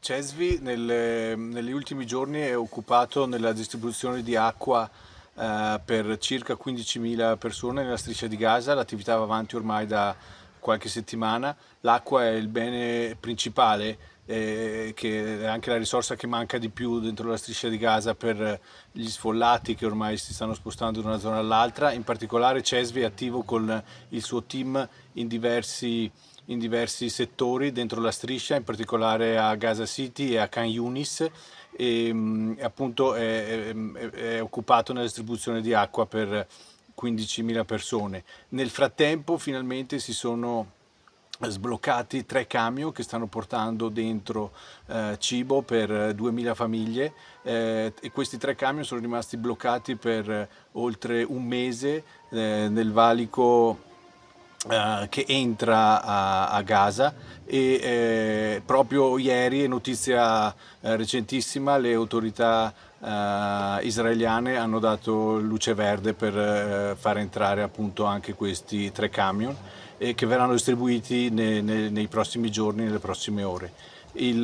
Cesvi nelle, negli ultimi giorni è occupato nella distribuzione di acqua eh, per circa 15.000 persone nella striscia di Gaza, l'attività va avanti ormai da qualche settimana, l'acqua è il bene principale eh, che è anche la risorsa che manca di più dentro la striscia di Gaza per gli sfollati che ormai si stanno spostando da una zona all'altra. In particolare Cesvi è attivo con il suo team in diversi, in diversi settori dentro la striscia, in particolare a Gaza City e a Khan Yunis e mm, appunto è, è, è occupato nella distribuzione di acqua per 15.000 persone. Nel frattempo finalmente si sono sbloccati tre camion che stanno portando dentro eh, cibo per 2000 eh, famiglie eh, e questi tre camion sono rimasti bloccati per eh, oltre un mese eh, nel valico eh, che entra a, a Gaza e proprio ieri, notizia recentissima, le autorità eh, israeliane hanno dato luce verde per eh, far entrare appunto anche questi tre camion eh, che verranno distribuiti ne, ne, nei prossimi giorni, nelle prossime ore. Il,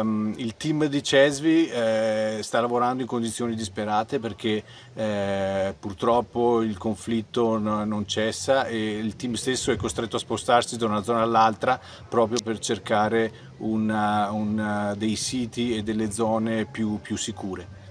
um, il team di Cesvi eh, sta lavorando in condizioni disperate perché eh, purtroppo il conflitto no, non cessa e il team stesso è costretto a spostarsi da una zona all'altra proprio per cercare una, eh, una, dei siti e delle zone più, più sicure.